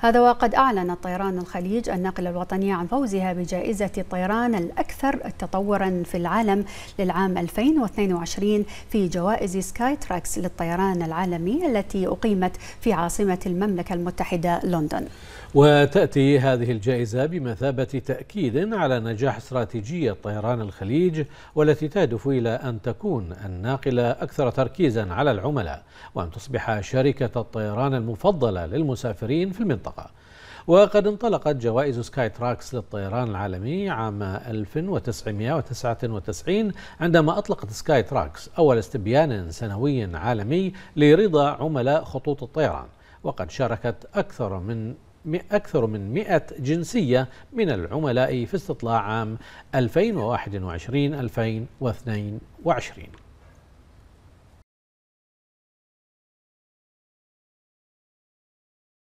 هذا وقد أعلن طيران الخليج الناقلة الوطنية عن فوزها بجائزة الطيران الأكثر تطورا في العالم للعام 2022 في جوائز سكاي تراكس للطيران العالمي التي أقيمت في عاصمة المملكة المتحدة لندن وتأتي هذه الجائزة بمثابة تأكيد على نجاح استراتيجية طيران الخليج والتي تهدف إلى أن تكون الناقلة أكثر تركيزا على العملاء وأن تصبح شركة الطيران المفضلة للمسافرين في المنطقة المنطقة وقد انطلقت جوائز سكاي تراكس للطيران العالمي عام 1999 عندما أطلقت سكاي تراكس أول استبيان سنوي عالمي لرضا عملاء خطوط الطيران وقد شاركت أكثر من أكثر من 100 جنسية من العملاء في استطلاع عام 2021-2022